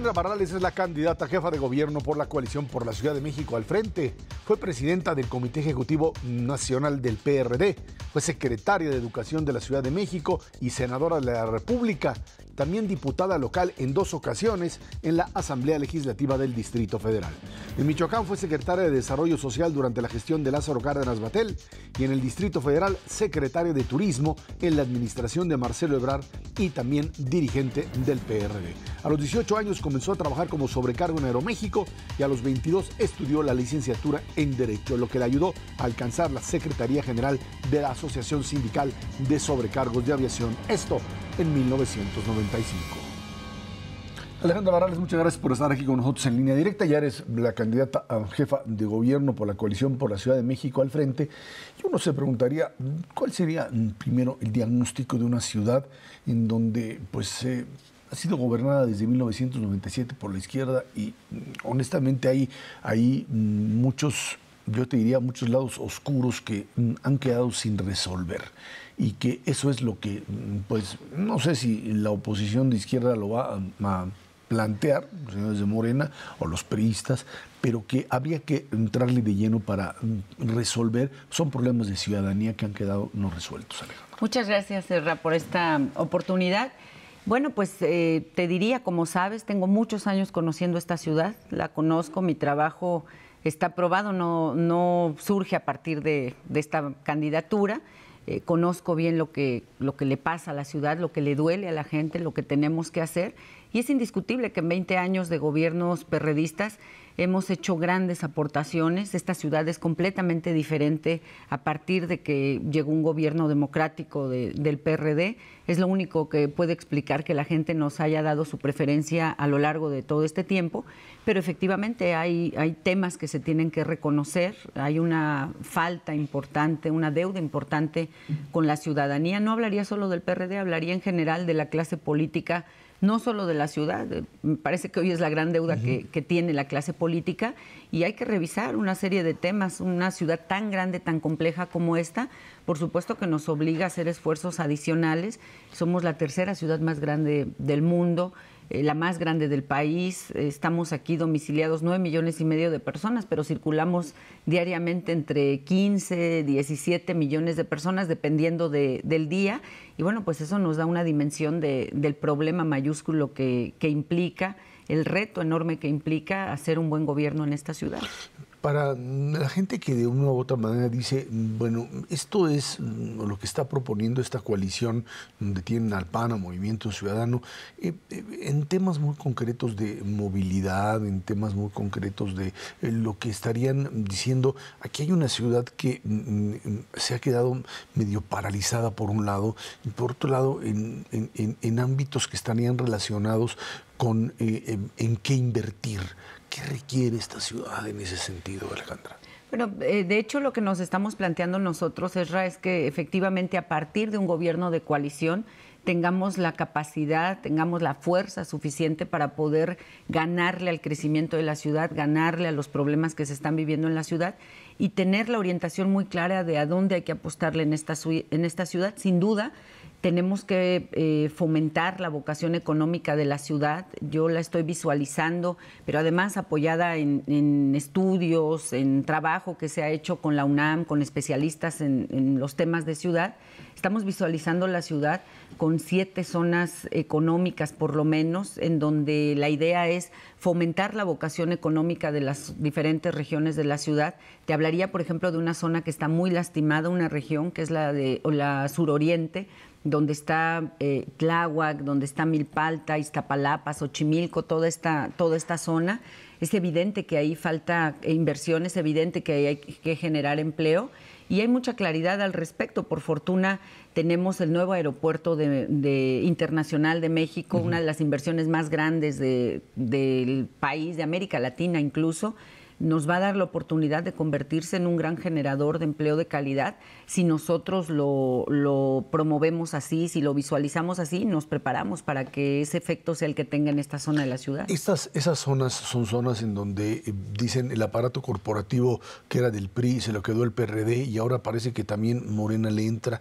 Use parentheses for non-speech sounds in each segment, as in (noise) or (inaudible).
Sandra Barrales es la candidata jefa de gobierno por la coalición por la Ciudad de México al frente. Fue presidenta del Comité Ejecutivo Nacional del PRD, fue secretaria de Educación de la Ciudad de México y senadora de la República también diputada local en dos ocasiones en la Asamblea Legislativa del Distrito Federal. En Michoacán fue secretaria de Desarrollo Social durante la gestión de Lázaro Cárdenas Batel y en el Distrito Federal secretaria de Turismo en la administración de Marcelo Ebrard y también dirigente del PRD. A los 18 años comenzó a trabajar como sobrecargo en Aeroméxico y a los 22 estudió la licenciatura en Derecho, lo que le ayudó a alcanzar la Secretaría General de la Asociación Sindical de Sobrecargos de Aviación. Esto en 1995. Alejandra Barrales, muchas gracias por estar aquí con nosotros en línea directa. Ya eres la candidata a jefa de gobierno por la coalición por la Ciudad de México al frente. Y uno se preguntaría, ¿cuál sería mm, primero el diagnóstico de una ciudad en donde pues eh, ha sido gobernada desde 1997 por la izquierda y mm, honestamente hay, hay mm, muchos yo te diría, muchos lados oscuros que mm, han quedado sin resolver. Y que eso es lo que, mm, pues, no sé si la oposición de izquierda lo va a, plantear, señores de Morena o los priistas, pero que había que entrarle de lleno para mm, resolver. Son problemas de ciudadanía que han quedado no resueltos, Alejandra. Muchas gracias, Serra, por esta oportunidad. Bueno, pues eh, te diría, como sabes, tengo muchos años conociendo esta ciudad, la conozco, mi trabajo está aprobado, no, surge a partir de, esta candidatura. Eh, conozco bien lo que, lo que le pasa a la ciudad, lo que le duele a la gente, lo que tenemos que hacer. Y es indiscutible que en 20 años de gobiernos perredistas hemos hecho grandes aportaciones. Esta ciudad es completamente diferente a partir de que llegó un gobierno democrático del PRD. Es lo único que puede explicar que la gente nos haya dado su preferencia a lo largo de todo este tiempo, pero efectivamente hay, hay temas que se tienen que reconocer, hay una falta importante, una deuda importante con la ciudadanía. No hablaría solo del PRD, hablaría en general de la clase política no solo de la ciudad, eh, me parece que hoy es la gran deuda que, que, tiene la clase política y hay que revisar una serie de temas. Una ciudad tan grande, tan compleja como esta, por supuesto que nos obliga a hacer esfuerzos adicionales. Somos la tercera ciudad más grande del mundo. Eh, la más grande del país. Eh, estamos aquí domiciliados 9 millones y medio de personas, pero circulamos diariamente entre 15, 17 millones de personas, dependiendo del día. Y bueno, pues eso nos da una dimensión del problema mayúsculo que implica el reto enorme que implica hacer un buen gobierno en esta ciudad para la gente que de una u otra manera dice, bueno, esto es mm, lo que está proponiendo esta coalición donde tienen al PAN, Movimiento Ciudadano, eh, eh, en temas muy concretos de movilidad, en temas muy concretos de eh, lo que estarían diciendo, aquí hay una ciudad que mm, mm, se ha quedado medio paralizada por un lado, y por otro lado en ámbitos que estarían relacionados con en qué invertir, ¿Qué requiere esta ciudad en ese sentido, Alejandra? Bueno, eh, de hecho lo que nos estamos planteando nosotros, Esra, es que efectivamente a partir de un gobierno de coalición tengamos la capacidad, tengamos la fuerza suficiente para poder ganarle al crecimiento de la ciudad, ganarle a los problemas que se están viviendo en la ciudad y tener la orientación muy clara de a dónde hay que apostarle en esta, en esta ciudad. Sin duda, tenemos que eh, fomentar la vocación económica de la ciudad. Yo la estoy visualizando, pero además apoyada en, estudios, en trabajo que se ha hecho con la UNAM, con especialistas en, los temas de ciudad. Estamos visualizando la ciudad con siete zonas económicas, por lo menos, en donde la idea es fomentar la vocación económica de las diferentes regiones de la ciudad. Te hablaría, por ejemplo, de una zona que está muy lastimada, una región que es la de la suroriente, donde está eh, Tláhuac, donde está Milpalta, Iztapalapa, Xochimilco, toda esta, toda esta zona, es evidente que ahí falta inversión, es evidente que hay que generar empleo y hay mucha claridad al respecto. Por fortuna, tenemos el nuevo aeropuerto de, internacional de México, una de las inversiones más grandes del país, de América Latina incluso, nos va a dar la oportunidad de convertirse en un gran generador de empleo de calidad si nosotros lo, promovemos así, si lo visualizamos así, nos preparamos para que ese efecto sea el que tenga en esta zona de la ciudad. Estas, esas zonas son zonas en donde eh, dicen el aparato corporativo que era del PRI, se lo quedó el PRD y ahora parece que también Morena le entra.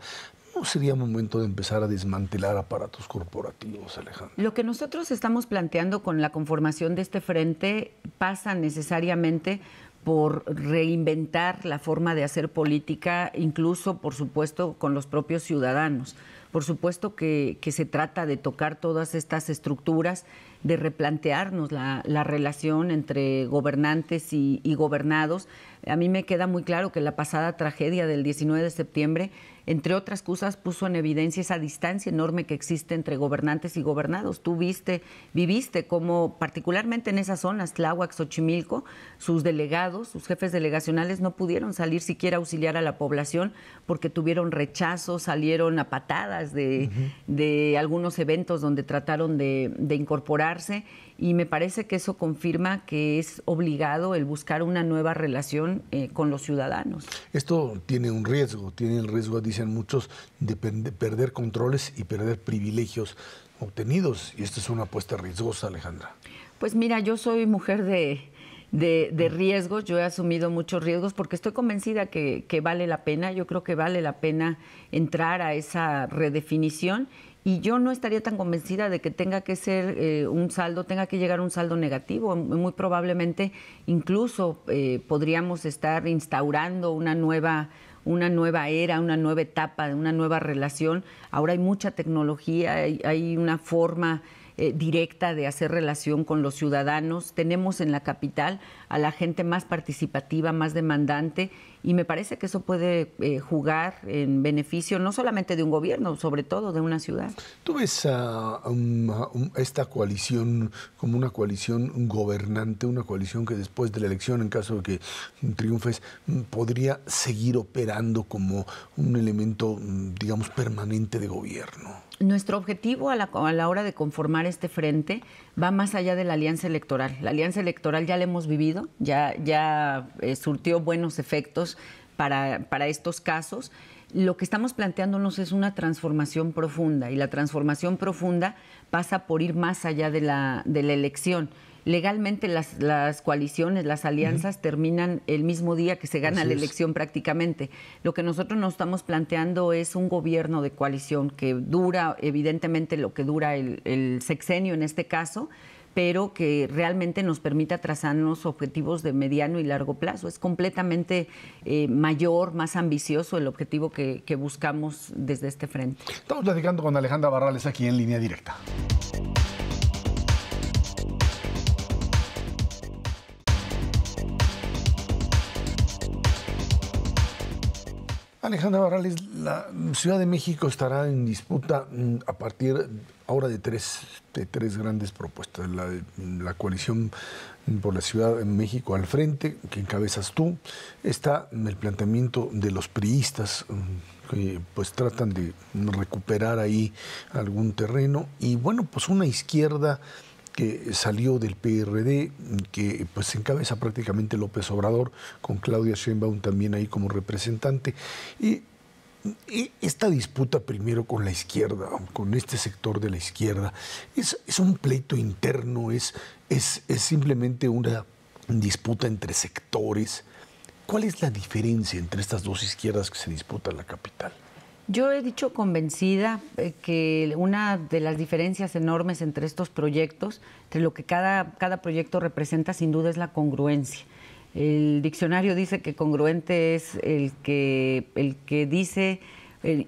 ¿no sería momento de empezar a desmantelar aparatos corporativos, Alejandro? Lo que nosotros estamos planteando con la conformación de este frente pasa necesariamente por reinventar la forma de hacer política, incluso, por supuesto, con los propios ciudadanos. Por supuesto que, se trata de tocar todas estas estructuras, de replantearnos la, relación entre gobernantes y gobernados. A mí me queda muy claro que la pasada tragedia del 19 de septiembre entre otras cosas, puso en evidencia esa distancia enorme que existe entre gobernantes y gobernados. Tú viste, viviste como, particularmente en esas zonas, Tláhuac, Xochimilco, sus delegados, sus jefes delegacionales no pudieron salir siquiera a auxiliar a la población porque tuvieron rechazo, salieron a patadas de, algunos eventos donde trataron de incorporarse y me parece que eso confirma que es obligado el buscar una nueva relación eh, con los ciudadanos. Esto tiene un riesgo, tiene el riesgo, dicen muchos, de perder controles y perder privilegios obtenidos. Y esta es una apuesta riesgosa, Alejandra. Pues mira, yo soy mujer de, riesgos. Yo he asumido muchos riesgos porque estoy convencida que, vale la pena. Yo creo que vale la pena entrar a esa redefinición y yo no estaría tan convencida de que tenga que ser eh, un saldo, tenga que llegar a un saldo negativo. Muy probablemente incluso eh, podríamos estar instaurando una nueva una nueva era, una nueva etapa, una nueva relación. Ahora hay mucha tecnología, hay, una forma eh, directa de hacer relación con los ciudadanos. Tenemos en la capital a la gente más participativa, más demandante y me parece que eso puede eh, jugar en beneficio no solamente de un gobierno, sobre todo de una ciudad. ¿Tú ves a, esta coalición como una coalición gobernante, una coalición que después de la elección, en caso de que triunfes, mm, podría seguir operando como un elemento, mm, digamos, permanente de gobierno? Nuestro objetivo a la, hora de conformar este frente va más allá de la alianza electoral. La alianza electoral ya la hemos vivido, ya, ya eh, surtió buenos efectos para, estos casos, lo que estamos planteándonos es una transformación profunda y la transformación profunda pasa por ir más allá de la, elección. Legalmente las, coaliciones, las alianzas terminan el mismo día que se gana la elección prácticamente. Lo que nosotros nos estamos planteando es un gobierno de coalición que dura evidentemente lo que dura el sexenio en este caso pero que realmente nos permita trazarnos objetivos de mediano y largo plazo. Es completamente eh, mayor, más ambicioso el objetivo que, que buscamos desde este frente. Estamos platicando con Alejandra Barrales aquí en línea directa. Alejandra Barrales, la Ciudad de México estará en disputa mm, a partir ahora de tres, tres grandes propuestas. La, la coalición por la Ciudad de México al frente, que encabezas tú, está el planteamiento de los priistas mm, que pues tratan de recuperar ahí algún terreno y bueno, pues una izquierda que salió del PRD, que pues encabeza prácticamente López Obrador, con Claudia Sheinbaum también ahí como representante. Y esta disputa primero con la izquierda, con este sector de la izquierda, es, un pleito interno, es, es, es, simplemente una disputa entre sectores. ¿Cuál es la diferencia entre estas dos izquierdas que se disputan en la capital? Yo he dicho convencida eh, que una de las diferencias enormes entre estos proyectos, entre lo que cada, cada proyecto representa, sin duda es la congruencia. El diccionario dice que congruente es el que, el que dice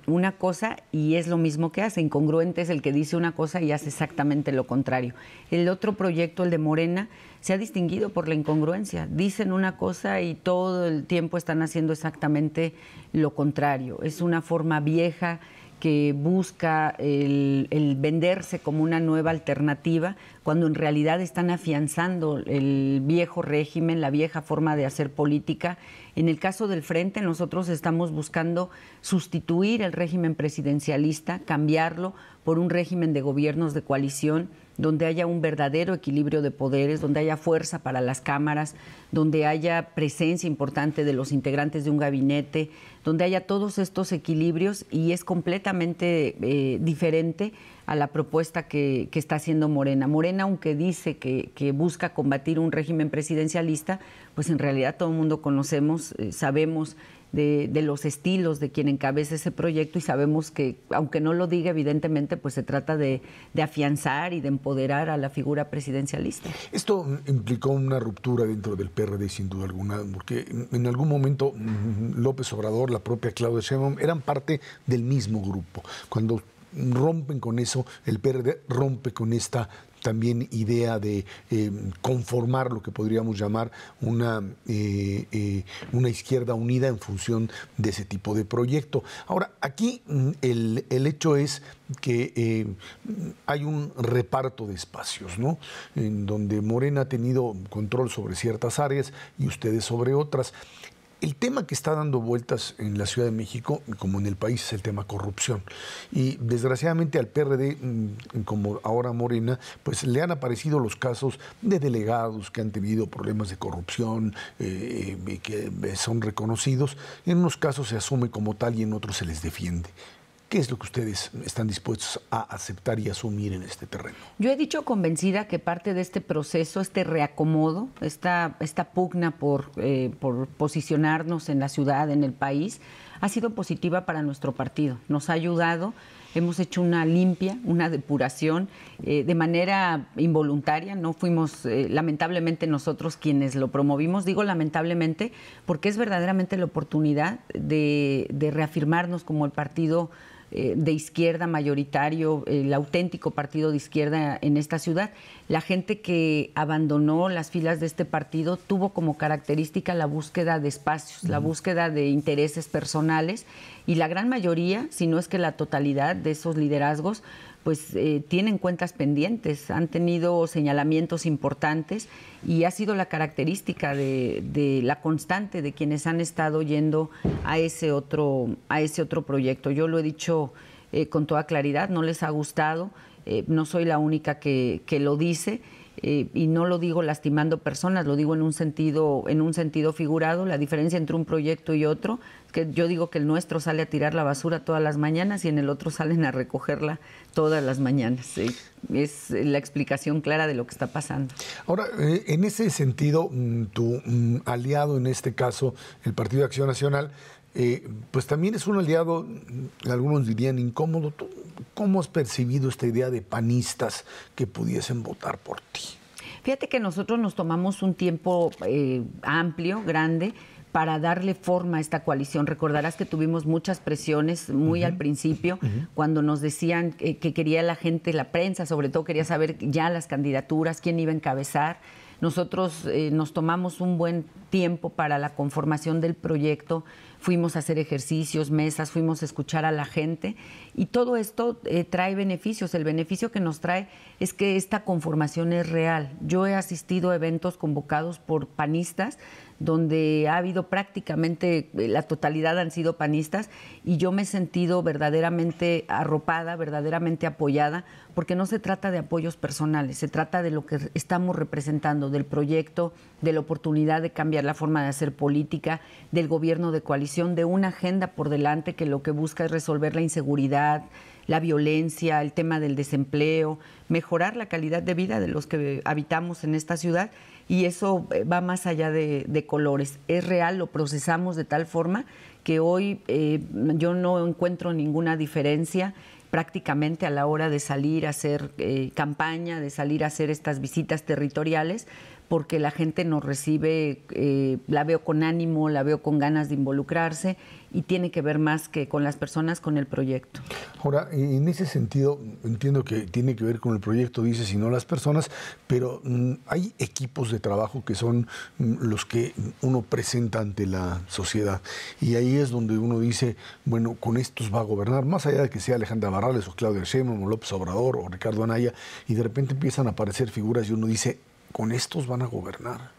una cosa y es lo mismo que hace. Incongruente es el que dice una cosa y hace exactamente lo contrario. El otro proyecto, el de Morena, se ha distinguido por la incongruencia. Dicen una cosa y todo el tiempo están haciendo exactamente lo contrario. Es una forma vieja que busca el, venderse como una nueva alternativa, cuando en realidad están afianzando el viejo régimen, la vieja forma de hacer política. En el caso del Frente, nosotros estamos buscando sustituir el régimen presidencialista, cambiarlo por un régimen de gobiernos de coalición donde haya un verdadero equilibrio de poderes, donde haya fuerza para las cámaras, donde haya presencia importante de los integrantes de un gabinete, donde haya todos estos equilibrios y es completamente eh, diferente a la propuesta que, está haciendo Morena. Morena, aunque dice que, busca combatir un régimen presidencialista, pues en realidad todo el mundo conocemos, eh, sabemos de, los estilos de quien encabeza ese proyecto y sabemos que, aunque no lo diga evidentemente, pues se trata de, afianzar y de empoderar a la figura presidencialista. Esto implicó una ruptura dentro del PRD, sin duda alguna, porque en algún momento mm, López Obrador, la propia Claudia Sheinbaum, eran parte del mismo grupo. Cuando rompen con eso, el PRD rompe con esta también idea de eh, conformar lo que podríamos llamar una, eh, eh, una izquierda unida en función de ese tipo de proyecto. Ahora, aquí mm, el, el hecho es que hay un reparto de espacios, ¿no? En donde Morena ha tenido control sobre ciertas áreas y ustedes sobre otras. El tema que está dando vueltas en la Ciudad de México, como en el país, es el tema corrupción. Y desgraciadamente al PRD, mm, como ahora Morena, pues le han aparecido los casos de delegados que han tenido problemas de corrupción, eh, que son reconocidos. En unos casos se asume como tal y en otros se les defiende. ¿Qué es lo que ustedes están dispuestos a aceptar y asumir en este terreno? Yo he dicho convencida que parte de este proceso, este reacomodo, esta, esta pugna por, eh, por posicionarnos en la ciudad, en el país, ha sido positiva para nuestro partido. Nos ha ayudado hemos hecho una limpia, una depuración eh, de manera involuntaria. No fuimos, eh, lamentablemente, nosotros quienes lo promovimos. Digo lamentablemente porque es verdaderamente la oportunidad de, de reafirmarnos como el partido eh, de izquierda mayoritario, el auténtico partido de izquierda en esta ciudad, la gente que abandonó las filas de este partido tuvo como característica la búsqueda de espacios, la búsqueda de intereses personales y la gran mayoría, si no es que la totalidad de esos liderazgos, pues eh, tienen cuentas pendientes, han tenido señalamientos importantes y ha sido la característica de, la constante de quienes han estado yendo a ese otro, a ese otro proyecto. Yo lo he dicho eh, con toda claridad, no les ha gustado, eh, no soy la única que lo dice eh, y no lo digo lastimando personas, lo digo en un sentido, en un sentido figurado, la diferencia entre un proyecto y otro, que yo digo que el nuestro sale a tirar la basura todas las mañanas y en el otro salen a recogerla todas las mañanas. es la explicación clara de lo que está pasando. Ahora, eh, en ese sentido, mm, tu mm, aliado en este caso, el Partido de Acción Nacional, eh, pues también es un aliado, mm, algunos dirían incómodo. cómo has percibido esta idea de panistas que pudiesen votar por ti? Fíjate que nosotros nos tomamos un tiempo eh, amplio, grande, para darle forma a esta coalición. Recordarás que tuvimos muchas presiones muy al principio, cuando nos decían eh, que quería la gente, la prensa sobre todo, quería saber ya las candidaturas, quién iba a encabezar. Nosotros eh, nos tomamos un buen tiempo para la conformación del proyecto, fuimos a hacer ejercicios, mesas, fuimos a escuchar a la gente y todo esto eh, trae beneficios. El beneficio que nos trae es que esta conformación es real. Yo he asistido a eventos convocados por panistas donde ha habido prácticamente eh, la totalidad han sido panistas y yo me he sentido verdaderamente arropada, verdaderamente apoyada, porque no se trata de apoyos personales, se trata de lo que estamos representando, del proyecto, de la oportunidad de cambiar la forma de hacer política, del gobierno de coalición, de una agenda por delante que lo que busca es resolver la inseguridad, la violencia, el tema del desempleo, mejorar la calidad de vida de los que habitamos en esta ciudad y eso eh, va más allá de, colores. Es real, lo procesamos de tal forma que hoy eh, yo no encuentro ninguna diferencia prácticamente a la hora de salir a hacer eh, campaña, de salir a hacer estas visitas territoriales, porque la gente nos recibe, eh, la veo con ánimo, la veo con ganas de involucrarse y tiene que ver más que con las personas, con el proyecto. Ahora, en ese sentido, entiendo que tiene que ver con el proyecto, dice, sino las personas, pero mm, hay equipos de trabajo que son mm, los que uno presenta ante la sociedad y ahí es donde uno dice, bueno, con estos va a gobernar, más allá de que sea Alejandra Barrales o Claudia Sheinbaum o López Obrador o Ricardo Anaya, y de repente empiezan a aparecer figuras y uno dice, con estos van a gobernar.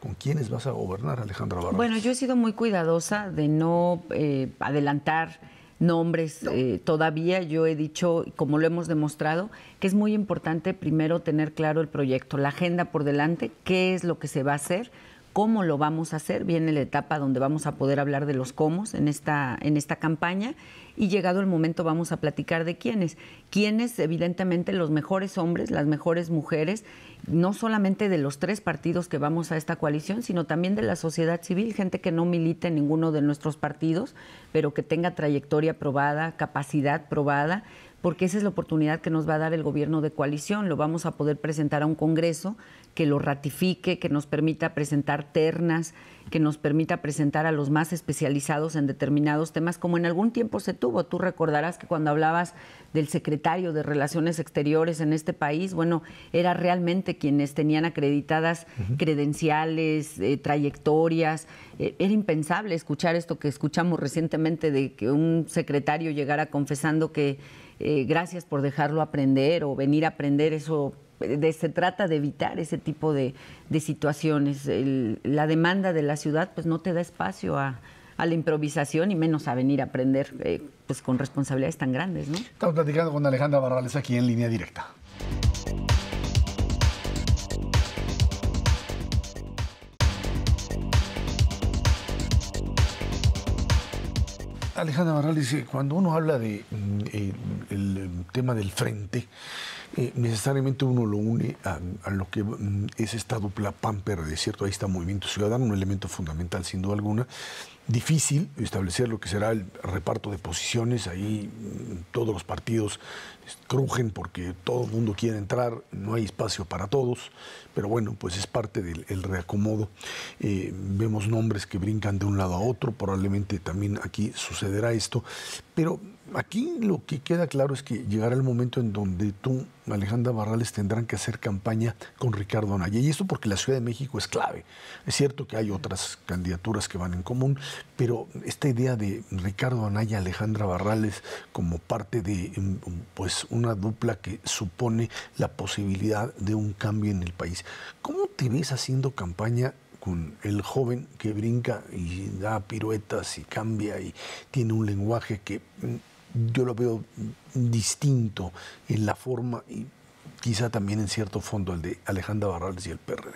¿Con quiénes vas a gobernar, Alejandra Barros? Bueno, yo he sido muy cuidadosa de no eh, adelantar nombres eh, todavía. Yo he dicho, como lo hemos demostrado, que es muy importante primero tener claro el proyecto, la agenda por delante, qué es lo que se va a hacer, cómo lo vamos a hacer. Viene la etapa donde vamos a poder hablar de los cómo en esta, en esta campaña y llegado el momento vamos a platicar de quiénes. Quiénes, evidentemente, los mejores hombres, las mejores mujeres no solamente de los tres partidos que vamos a esta coalición, sino también de la sociedad civil, gente que no milite en ninguno de nuestros partidos, pero que tenga trayectoria probada, capacidad probada, porque esa es la oportunidad que nos va a dar el gobierno de coalición. Lo vamos a poder presentar a un Congreso que lo ratifique, que nos permita presentar ternas, que nos permita presentar a los más especializados en determinados temas, como en algún tiempo se tuvo. Tú recordarás que cuando hablabas del secretario de Relaciones Exteriores en este país, bueno, era realmente quienes tenían acreditadas credenciales, eh, trayectorias. Eh, era impensable escuchar esto que escuchamos recientemente de que un secretario llegara confesando que eh, gracias por dejarlo aprender o venir a aprender, eso se trata de evitar ese tipo de, situaciones. la demanda de la ciudad pues no te da espacio a, la improvisación y menos a venir a aprender eh, pues con responsabilidades tan grandes. Estamos platicando con Alejandra Barrales aquí en línea directa. Alejandra Barral dice, cuando uno habla del mm, eh, tema del frente, eh, necesariamente uno lo une a, lo que mm, es esta dupla pamper ¿cierto? Ahí está Movimiento Ciudadano, un elemento fundamental sin duda alguna, difícil establecer lo que será el reparto de posiciones. Ahí mm, todos los partidos crujen porque todo el mundo quiere entrar, no hay espacio para todos, pero bueno, pues es parte del reacomodo. Eh, vemos nombres que brincan de un lado a otro, probablemente también aquí sucederá esto, pero Aquí lo que queda claro es que llegará el momento en donde tú, Alejandra Barrales, tendrán que hacer campaña con Ricardo Anaya. Y esto porque la Ciudad de México es clave. Es cierto que hay otras candidaturas que van en común, pero esta idea de Ricardo Anaya, Alejandra Barrales como parte de em, pues, una dupla que supone la posibilidad de un cambio en el país. ¿Cómo te ves haciendo campaña con el joven que brinca y da piruetas y cambia y tiene un lenguaje que em, yo lo veo distinto en la forma y quizá también en cierto fondo el de Alejandra Barrales y el PRD.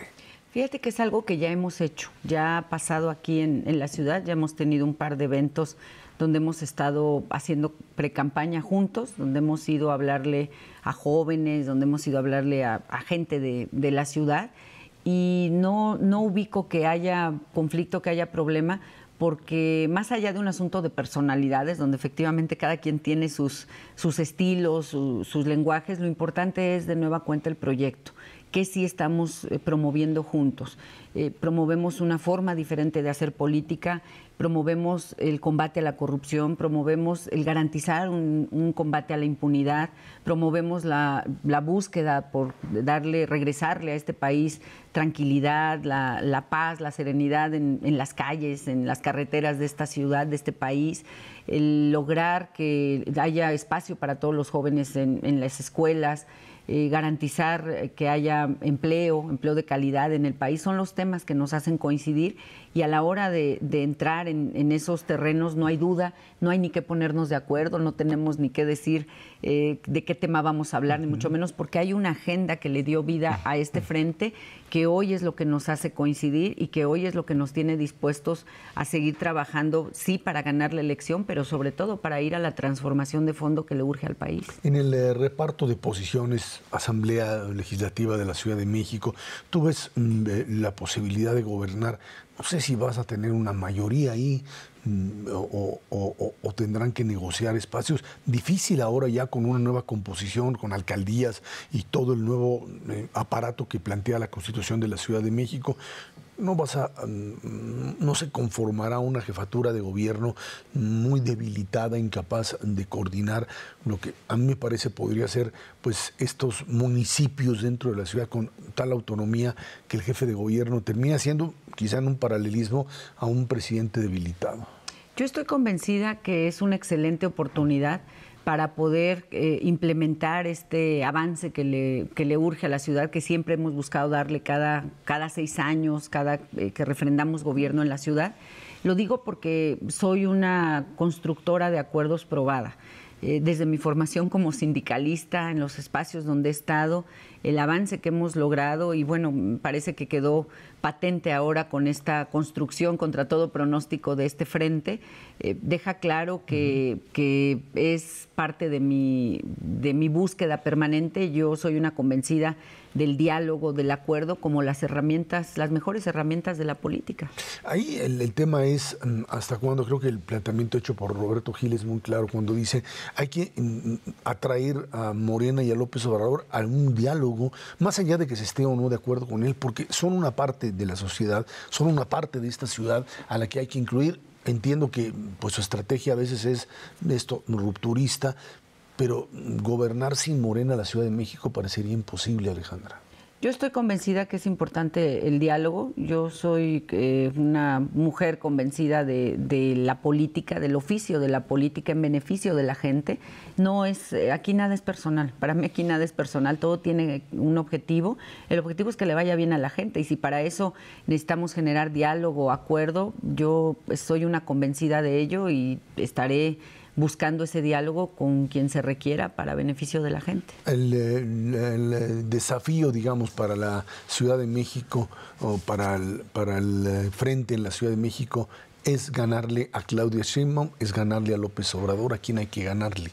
Fíjate que es algo que ya hemos hecho, ya ha pasado aquí en, la ciudad, ya hemos tenido un par de eventos donde hemos estado haciendo precampaña juntos, donde hemos ido a hablarle a jóvenes, donde hemos ido a hablarle a, gente de, la ciudad y no, no ubico que haya conflicto, que haya problema, porque más allá de un asunto de personalidades, donde efectivamente cada quien tiene sus, sus estilos, sus lenguajes, lo importante es de nueva cuenta el proyecto que sí estamos eh, promoviendo juntos. Eh, promovemos una forma diferente de hacer política, promovemos el combate a la corrupción, promovemos el garantizar un, combate a la impunidad, promovemos la, búsqueda por darle, regresarle a este país tranquilidad, la, paz, la serenidad en, las calles, en las carreteras de esta ciudad, de este país, el lograr que haya espacio para todos los jóvenes en las escuelas, eh, garantizar eh, que haya empleo, empleo de calidad en el país, son los temas que nos hacen coincidir y a la hora de, entrar en, esos terrenos no hay duda, no hay ni que ponernos de acuerdo, no tenemos ni que decir eh, de qué tema vamos a hablar, ni mucho menos porque hay una agenda que le dio vida a este frente que hoy es lo que nos hace coincidir y que hoy es lo que nos tiene dispuestos a seguir trabajando, sí, para ganar la elección, pero sobre todo para ir a la transformación de fondo que le urge al país. En el eh, reparto de posiciones, Asamblea Legislativa de la Ciudad de México, ¿tú ves mm, eh, la posibilidad de gobernar no sé si vas a tener una mayoría ahí mm, o, tendrán que negociar espacios. Difícil ahora ya con una nueva composición, con alcaldías y todo el nuevo eh, aparato que plantea la Constitución de la Ciudad de México no vas a, mm, mm, no se conformará una jefatura de gobierno muy debilitada, incapaz de coordinar lo que a mí me parece podría ser, pues estos municipios dentro de la ciudad con tal autonomía que el jefe de gobierno termina siendo quizá en un paralelismo a un presidente debilitado. Yo estoy convencida que es una excelente oportunidad para poder eh, implementar este avance que le, urge a la ciudad, que siempre hemos buscado darle cada, cada seis años, cada eh, que refrendamos gobierno en la ciudad. Lo digo porque soy una constructora de acuerdos probada. Eh, desde mi formación como sindicalista en los espacios donde he estado, el avance que hemos logrado y bueno, parece que quedó patente ahora con esta construcción contra todo pronóstico de este frente, eh, deja claro que, es parte de mi, de mi búsqueda permanente. Yo soy una convencida del diálogo, del acuerdo, como las herramientas, las mejores herramientas de la política. Ahí el, tema es mm, hasta cuándo, creo que el planteamiento hecho por Roberto Gil es muy claro cuando dice hay que mm, mm, atraer a Morena y a López Obrador a un diálogo, más allá de que se esté o no de acuerdo con él, porque son una parte de la sociedad, son una parte de esta ciudad a la que hay que incluir entiendo que pues su estrategia a veces es esto rupturista, pero gobernar sin Morena la Ciudad de México parecería imposible, Alejandra. Yo estoy convencida que es importante el diálogo. Yo soy eh, una mujer convencida de, la política, del oficio de la política en beneficio de la gente. No es eh, aquí nada es personal. Para mí aquí nada es personal. Todo tiene un objetivo. El objetivo es que le vaya bien a la gente y si para eso necesitamos generar diálogo, acuerdo, yo soy una convencida de ello y estaré buscando ese diálogo con quien se requiera para beneficio de la gente. El, desafío, digamos, para la Ciudad de México o para el, eh, frente en la Ciudad de México es ganarle a Claudia Sheinbaum, es ganarle a López Obrador, a quien hay que ganarle.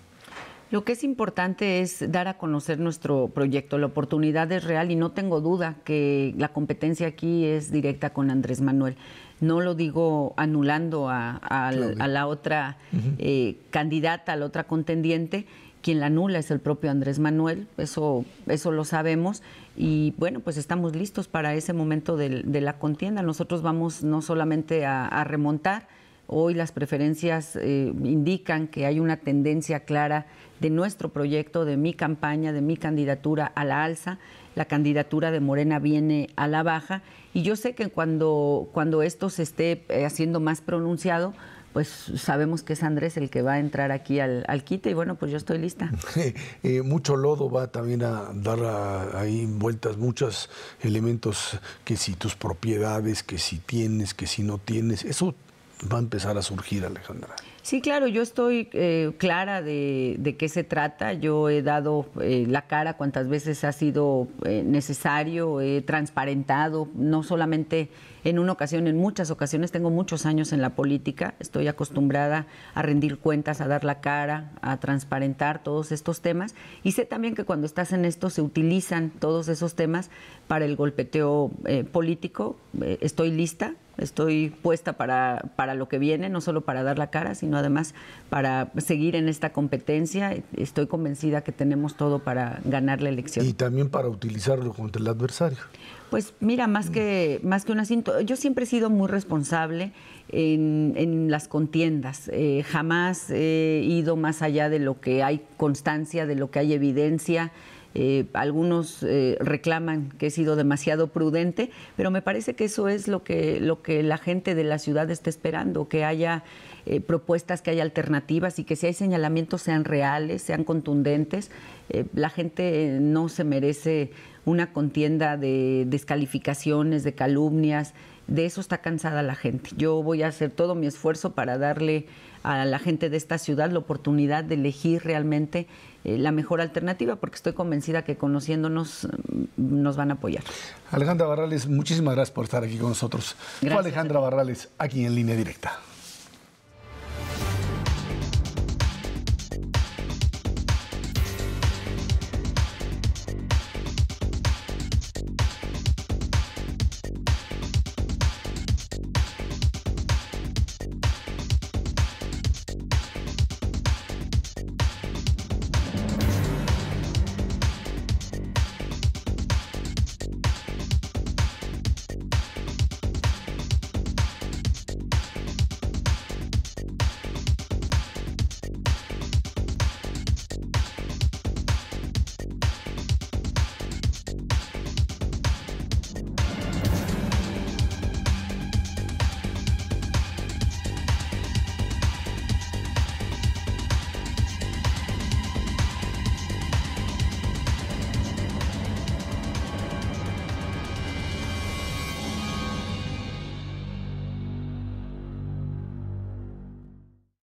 Lo que es importante es dar a conocer nuestro proyecto. La oportunidad es real y no tengo duda que la competencia aquí es directa con Andrés Manuel. No lo digo anulando a, la otra eh, candidata, a la otra contendiente. Quien la anula es el propio Andrés Manuel, eso, eso lo sabemos. Y bueno, pues estamos listos para ese momento de, la contienda. Nosotros vamos no solamente a, remontar, Hoy las preferencias eh, indican que hay una tendencia clara de nuestro proyecto, de mi campaña, de mi candidatura a la alza la candidatura de Morena viene a la baja y yo sé que cuando, cuando esto se esté eh, haciendo más pronunciado, pues sabemos que es Andrés el que va a entrar aquí al, al quite y bueno, pues yo estoy lista. (laughs) Eh, eh, mucho lodo va también a dar ahí vueltas muchos elementos que si tus propiedades, que si tienes, que si no tienes, eso va a empezar a surgir, Alejandra. Sí, claro, yo estoy eh, clara de, de, qué se trata. Yo he dado eh, la cara cuantas veces ha sido eh, necesario, he transparentado, no solamente en una ocasión, en muchas ocasiones, tengo muchos años en la política, estoy acostumbrada a rendir cuentas, a dar la cara, a transparentar todos estos temas y sé también que cuando estás en esto se utilizan todos esos temas para el golpeteo eh, político, eh, estoy lista, Estoy puesta para, para, lo que viene, no solo para dar la cara, sino además para seguir en esta competencia. Estoy convencida que tenemos todo para ganar la elección. Y también para utilizarlo contra el adversario. Pues mira, más mm. que, más que un asiento, yo siempre he sido muy responsable en, en las contiendas. Eh, jamás he ido más allá de lo que hay constancia, de lo que hay evidencia. Eh, algunos eh, reclaman que he sido demasiado prudente, pero me parece que eso es lo que, lo que la gente de la ciudad está esperando, que haya eh, propuestas, que haya alternativas y que si hay señalamientos sean reales, sean contundentes. la gente no se merece una contienda de descalificaciones, de calumnias, de eso está cansada la gente. Yo voy a hacer todo mi esfuerzo para darle a la gente de esta ciudad la oportunidad de elegir realmente eh, la mejor alternativa, porque estoy convencida que conociéndonos mm, nos van a apoyar. Alejandra Barrales, muchísimas gracias por estar aquí con nosotros. Gracias. Alejandra Barrales aquí en línea directa.